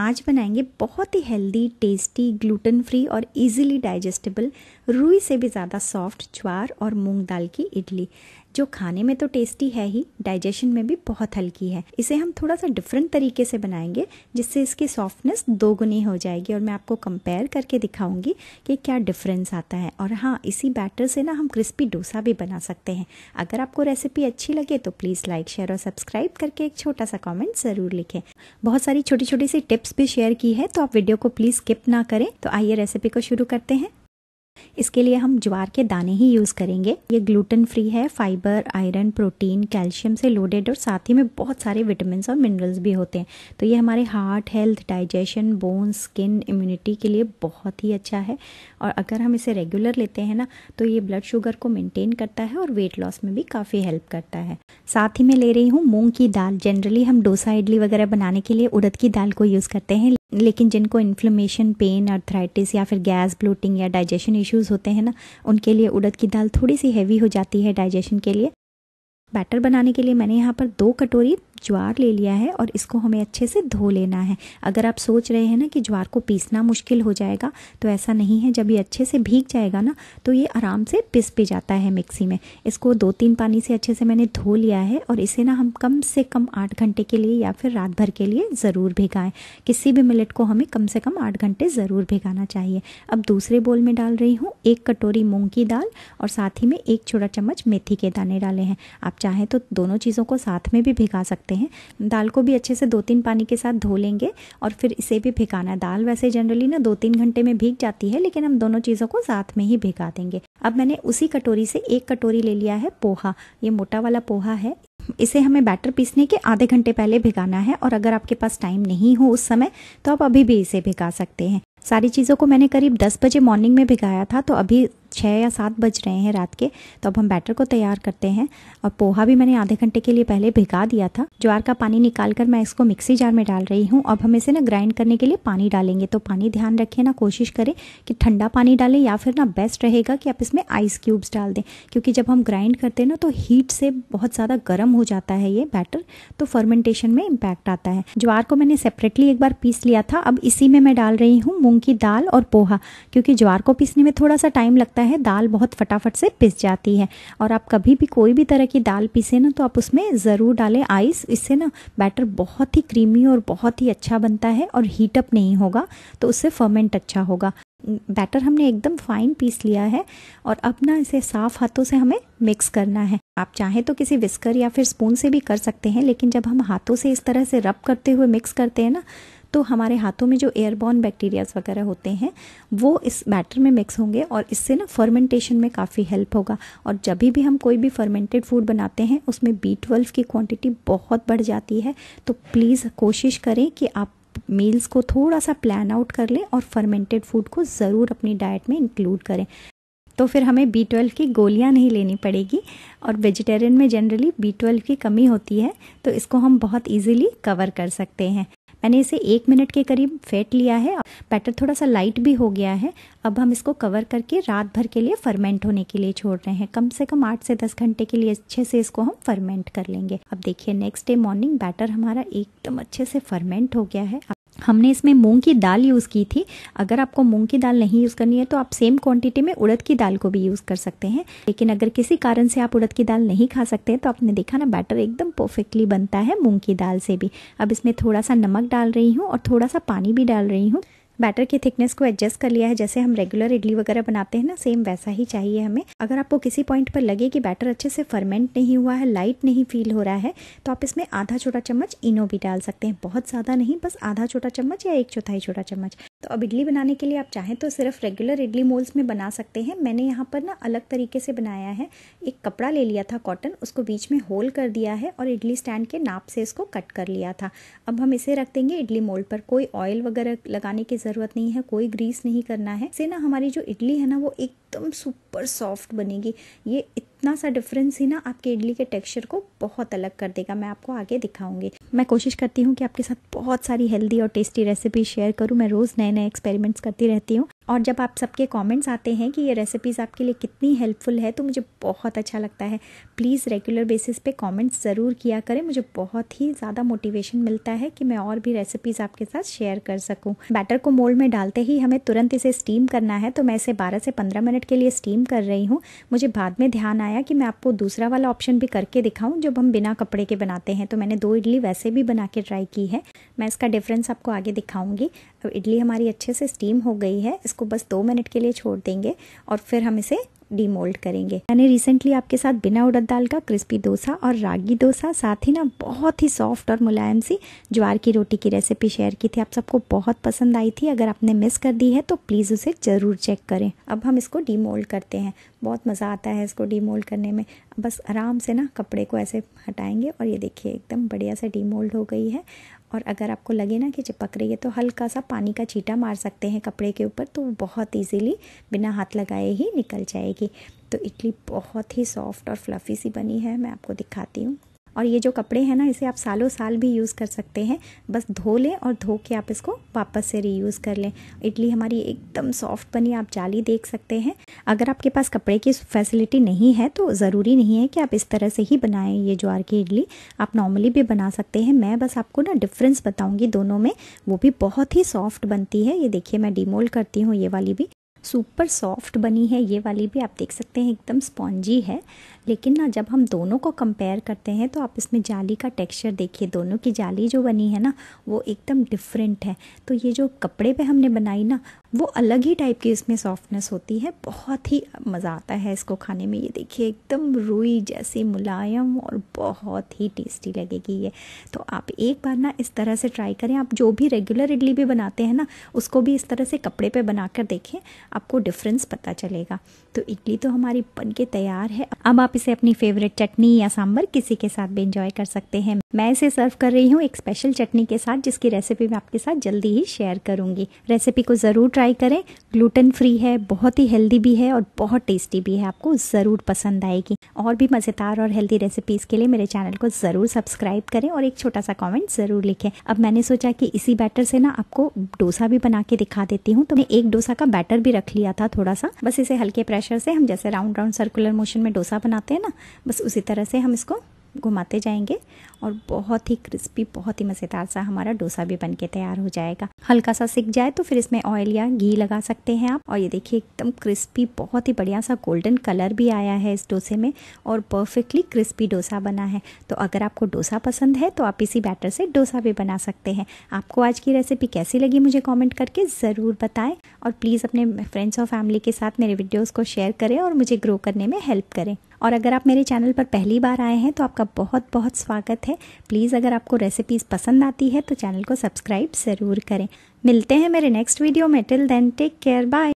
आज बनाएंगे बहुत ही हेल्दी टेस्टी ग्लूटन फ्री और इजीली डाइजेस्टेबल रूई से भी ज़्यादा सॉफ्ट ज्वार और मूंग दाल की इडली जो खाने में तो टेस्टी है ही डाइजेशन में भी बहुत हल्की है इसे हम थोड़ा सा डिफरेंट तरीके से बनाएंगे जिससे इसकी सॉफ्टनेस दोगुनी हो जाएगी और मैं आपको कंपेयर करके दिखाऊंगी कि क्या डिफरेंस आता है और हाँ इसी बैटर से ना हम क्रिस्पी डोसा भी बना सकते हैं अगर आपको रेसिपी अच्छी लगे तो प्लीज़ लाइक शेयर और सब्सक्राइब करके एक छोटा सा कॉमेंट ज़रूर लिखें बहुत सारी छोटी छोटी सी टिप्स भी शेयर की है तो आप वीडियो को प्लीज़ स्किप ना करें तो आइए रेसिपी को शुरू करते हैं इसके लिए हम ज्वार के दाने ही यूज़ करेंगे ये ग्लूटेन फ्री है फाइबर आयरन प्रोटीन कैल्शियम से लोडेड और साथ ही में बहुत सारे विटामिन और मिनरल्स भी होते हैं तो ये हमारे heart health digestion bones skin immunity के लिए बहुत ही अच्छा है और अगर हम इसे रेगुलर लेते हैं ना तो ये ब्लड शुगर को मेनटेन करता है और वेट लॉस में भी काफ़ी हेल्प करता है साथ ही मैं ले रही हूँ मूँग की दाल जनरली हम डोसा इडली वगैरह बनाने के लिए उड़द की दाल को यूज़ करते हैं लेकिन जिनको इन्फ्लेमेशन पेन अर्थराइटिस या फिर गैस ब्लोटिंग या डाइजेशन इश्यूज होते हैं ना उनके लिए उड़द की दाल थोड़ी सी हैवी हो जाती है डाइजेशन के लिए बैटर बनाने के लिए मैंने यहाँ पर दो कटोरी ज्वार ले लिया है और इसको हमें अच्छे से धो लेना है अगर आप सोच रहे हैं ना कि ज्वार को पीसना मुश्किल हो जाएगा तो ऐसा नहीं है जब ये अच्छे से भीग जाएगा ना तो ये आराम से पिस भी जाता है मिक्सी में इसको दो तीन पानी से अच्छे से मैंने धो लिया है और इसे ना हम कम से कम आठ घंटे के लिए या फिर रात भर के लिए ज़रूर भिगाएँ किसी भी मिलट को हमें कम से कम आठ घंटे ज़रूर भिगाना चाहिए अब दूसरे बोल में डाल रही हूँ एक कटोरी मूँग की दाल और साथ ही में एक छोटा चम्मच मेथी के दाने डाले हैं आप चाहें तो दोनों चीज़ों को साथ में भी भिगा सकते सकते हैं दाल को भी अच्छे से दो तीन पानी के साथ धो लेंगे और फिर इसे भी भिगाना है दाल वैसे जनरली ना दो तीन घंटे में भीग जाती है लेकिन हम दोनों चीज़ों को साथ में ही भिगा देंगे अब मैंने उसी कटोरी से एक कटोरी ले लिया है पोहा ये मोटा वाला पोहा है इसे हमें बैटर पीसने के आधे घंटे पहले भिगाना है और अगर आपके पास टाइम नहीं हो उस समय तो आप अभी भी इसे भिगा सकते हैं सारी चीज़ों को मैंने करीब 10 बजे मॉर्निंग में भिगाया था तो अभी छः या सात बज रहे हैं रात के तो अब हम बैटर को तैयार करते हैं और पोहा भी मैंने आधे घंटे के लिए पहले भिगा दिया था ज्वार का पानी निकाल कर मैं इसको मिक्सी जार में डाल रही हूँ अब हम इसे ना ग्राइंड करने के लिए पानी डालेंगे तो पानी ध्यान रखें ना कोशिश करें कि ठंडा पानी डालें या फिर ना बेस्ट रहेगा कि आप इसमें आइस क्यूब्स डाल दें क्योंकि जब हम ग्राइंड करते हैं ना तो हीट से बहुत ज़्यादा गर्म हो जाता है ये बैटर तो फर्मेंटेशन में इम्पैक्ट आता है ज्वार को मैंने सेपरेटली एक बार पीस लिया था अब इसी में मैं डाल रही हूँ मूंग की दाल और पोहा क्योंकि ज्वार को पीसने में थोड़ा सा टाइम लगता है है दाल बहुत फटाफट से पिस जाती है और आप कभी भी कोई भी तरह की दाल पीसे ना तो आप उसमें ज़रूर डालें आइस इससे ना बैटर बहुत ही क्रीमी और बहुत ही अच्छा बनता है और हीटअप नहीं होगा तो उससे फर्मेंट अच्छा होगा बैटर हमने एकदम फाइन पीस लिया है और अब ना इसे साफ़ हाथों से हमें मिक्स करना है आप चाहें तो किसी विस्कर या फिर स्पून से भी कर सकते हैं लेकिन जब हम हाथों से इस तरह से रब करते हुए मिक्स करते हैं ना तो हमारे हाथों में जो एयरबॉर्न बैक्टीरियाज वगैरह होते हैं वो इस बैटर में मिक्स होंगे और इससे ना फर्मेंटेशन में काफ़ी हेल्प होगा और जब भी हम कोई भी फर्मेंटेड फूड बनाते हैं उसमें बी ट्वेल्व की क्वांटिटी बहुत बढ़ जाती है तो प्लीज़ कोशिश करें कि आप मील्स को थोड़ा सा प्लान आउट कर लें और फर्मेंटेड फूड को ज़रूर अपनी डाइट में इंक्लूड करें तो फिर हमें बी ट्वेल्व की गोलियां नहीं लेनी पड़ेगी और वेजिटेरियन में जनरली बी ट्वेल्व की कमी होती है तो इसको हम बहुत इजीली कवर कर सकते हैं मैंने इसे एक मिनट के करीब फेंट लिया है बैटर थोड़ा सा लाइट भी हो गया है अब हम इसको कवर करके रात भर के लिए फर्मेंट होने के लिए छोड़ रहे हैं कम से कम आठ से दस घंटे के लिए अच्छे से इसको हम फर्मेंट कर लेंगे अब देखिए नेक्स्ट डे मॉर्निंग बैटर हमारा एकदम अच्छे से फर्मेंट हो गया है हमने इसमें मूंग की दाल यूज़ की थी अगर आपको मूंग की दाल नहीं यूज़ करनी है तो आप सेम क्वांटिटी में उड़द की दाल को भी यूज़ कर सकते हैं लेकिन अगर किसी कारण से आप उड़द की दाल नहीं खा सकते हैं तो आपने देखा ना बैटर एकदम परफेक्टली बनता है मूंग की दाल से भी अब इसमें थोड़ा सा नमक डाल रही हूँ और थोड़ा सा पानी भी डाल रही हूँ बैटर की थिकनेस को एडजस्ट कर लिया है जैसे हम रेगुलर इडली वगैरह बनाते हैं ना सेम वैसा ही चाहिए हमें अगर आपको किसी पॉइंट पर लगे कि बैटर अच्छे से फर्मेंट नहीं हुआ है लाइट नहीं फील हो रहा है तो आप इसमें आधा छोटा चम्मच इनो भी डाल सकते हैं बहुत ज़्यादा नहीं बस आधा छोटा चम्मच या एक चौथाई छोटा चम्मच तो अब इडली बनाने के लिए आप चाहें तो सिर्फ रेगुलर इडली मोल्स में बना सकते हैं मैंने यहाँ पर ना अलग तरीके से बनाया है एक कपड़ा ले लिया था कॉटन उसको बीच में होल कर दिया है और इडली स्टैंड के नाप से इसको कट कर लिया था अब हम इसे रख देंगे इडली मोल्ड पर कोई ऑयल वगैरह लगाने की ज़रूरत नहीं है कोई ग्रीस नहीं करना है इसे ना हमारी जो इडली है ना वो एक एकदम सुपर सॉफ्ट बनेगी ये इतना सा डिफरेंस ही ना आपके इडली के टेक्सचर को बहुत अलग कर देगा मैं आपको आगे दिखाऊंगी मैं कोशिश करती हूँ कि आपके साथ बहुत सारी हेल्दी और टेस्टी रेसिपी शेयर करूँ मैं रोज़ नए नए एक्सपेरिमेंट्स करती रहती हूँ और जब आप सबके कमेंट्स आते हैं कि ये रेसिपीज़ आपके लिए कितनी हेल्पफुल है तो मुझे बहुत अच्छा लगता है प्लीज़ रेगुलर बेसिस पे कमेंट्स ज़रूर किया करें मुझे बहुत ही ज़्यादा मोटिवेशन मिलता है कि मैं और भी रेसिपीज़ आपके साथ शेयर कर सकूँ बैटर को मोल्ड में डालते ही हमें तुरंत इसे स्टीम करना है तो मैं इसे बारह से पंद्रह मिनट के लिए स्टीम कर रही हूँ मुझे बाद में ध्यान आया कि मैं आपको दूसरा वाला ऑप्शन भी करके दिखाऊँ जब हम बिना कपड़े के बनाते हैं तो मैंने दो इडली वैसे भी बना के ट्राई की है मैं इसका डिफरेंस आपको आगे दिखाऊंगी इडली हमारी अच्छे से स्टीम हो गई है इसको बस दो मिनट के लिए छोड़ देंगे और फिर हम इसे डीमोल्ड करेंगे मैंने रिसेंटली आपके साथ बिना उड़द दाल का क्रिस्पी डोसा और रागी डोसा साथ ही ना बहुत ही सॉफ्ट और मुलायम सी ज्वार की रोटी की रेसिपी शेयर की थी आप सबको बहुत पसंद आई थी अगर आपने मिस कर दी है तो प्लीज़ उसे ज़रूर चेक करें अब हम इसको डीमोल्ड करते हैं बहुत मज़ा आता है इसको डीमोल्ड करने में बस आराम से ना कपड़े को ऐसे हटाएंगे और ये देखिए एकदम बढ़िया से डीमोल्ड हो गई है और अगर आपको लगे ना कि चिपक रही है तो हल्का सा पानी का छीटा मार सकते हैं कपड़े के ऊपर तो वो बहुत इजीली बिना हाथ लगाए ही निकल जाएगी तो इडली बहुत ही सॉफ्ट और फ्लफ़ी सी बनी है मैं आपको दिखाती हूँ और ये जो कपड़े हैं ना इसे आप सालों साल भी यूज़ कर सकते हैं बस धो लें और धो के आप इसको वापस से रीयूज़ कर लें इडली हमारी एकदम सॉफ्ट बनी आप जाली देख सकते हैं अगर आपके पास कपड़े की फैसिलिटी नहीं है तो ज़रूरी नहीं है कि आप इस तरह से ही बनाएं ये ज्वार की इडली आप नॉर्मली भी बना सकते हैं मैं बस आपको ना डिफरेंस बताऊँगी दोनों में वो भी बहुत ही सॉफ्ट बनती है ये देखिए मैं डिमोल्ड करती हूँ ये वाली भी सुपर सॉफ्ट बनी है ये वाली भी आप देख सकते हैं एकदम स्पॉन्जी है लेकिन ना जब हम दोनों को कंपेयर करते हैं तो आप इसमें जाली का टेक्सचर देखिए दोनों की जाली जो बनी है ना वो एकदम डिफरेंट है तो ये जो कपड़े पे हमने बनाई ना वो अलग ही टाइप की इसमें सॉफ्टनेस होती है बहुत ही मज़ा आता है इसको खाने में ये देखिए एकदम रुई जैसी मुलायम और बहुत ही टेस्टी लगेगी ये तो आप एक बार ना इस तरह से ट्राई करें आप जो भी रेगुलर इडली भी बनाते हैं ना उसको भी इस तरह से कपड़े पे बनाकर देखें आपको डिफरेंस पता चलेगा तो इडली तो हमारी बन के तैयार है अब आप इसे अपनी फेवरेट चटनी या सांभर किसी के साथ भी इंजॉय कर सकते हैं मैं इसे सर्व कर रही हूँ एक स्पेशल चटनी के साथ जिसकी रेसिपी मैं आपके साथ जल्दी ही शेयर करूँगी रेसिपी को ज़रूर ट्राई ट्राई करें ग्लूटेन फ्री है बहुत ही हेल्दी भी है और बहुत टेस्टी भी है आपको ज़रूर पसंद आएगी और भी मज़ेदार और हेल्दी रेसिपीज़ के लिए मेरे चैनल को ज़रूर सब्सक्राइब करें और एक छोटा सा कॉमेंट ज़रूर लिखें अब मैंने सोचा कि इसी बैटर से ना आपको डोसा भी बना के दिखा देती हूँ तो मैं एक डोसा का बैटर भी रख लिया था थोड़ा सा बस इसे हल्के प्रेशर से हम जैसे राउंड राउंड सर्कुलर मोशन में डोसा बनाते हैं ना बस उसी तरह से हम इसको घुमाते जाएंगे और बहुत ही क्रिस्पी बहुत ही मज़ेदार सा हमारा डोसा भी बन के तैयार हो जाएगा हल्का सा सिक जाए तो फिर इसमें ऑयल या घी लगा सकते हैं आप और ये देखिए एकदम क्रिस्पी बहुत ही बढ़िया सा गोल्डन कलर भी आया है इस डोसे में और परफेक्टली क्रिस्पी डोसा बना है तो अगर आपको डोसा पसंद है तो आप इसी बैटर से डोसा भी बना सकते हैं आपको आज की रेसिपी कैसी लगी मुझे कॉमेंट करके ज़रूर बताएं और प्लीज़ अपने फ्रेंड्स और फैमिली के साथ मेरे वीडियोज़ को शेयर करें और मुझे ग्रो करने में हेल्प करें और अगर आप मेरे चैनल पर पहली बार आए हैं तो आपका बहुत बहुत स्वागत है प्लीज़ अगर आपको रेसिपीज़ पसंद आती है तो चैनल को सब्सक्राइब ज़रूर करें मिलते हैं मेरे नेक्स्ट वीडियो में till then take care bye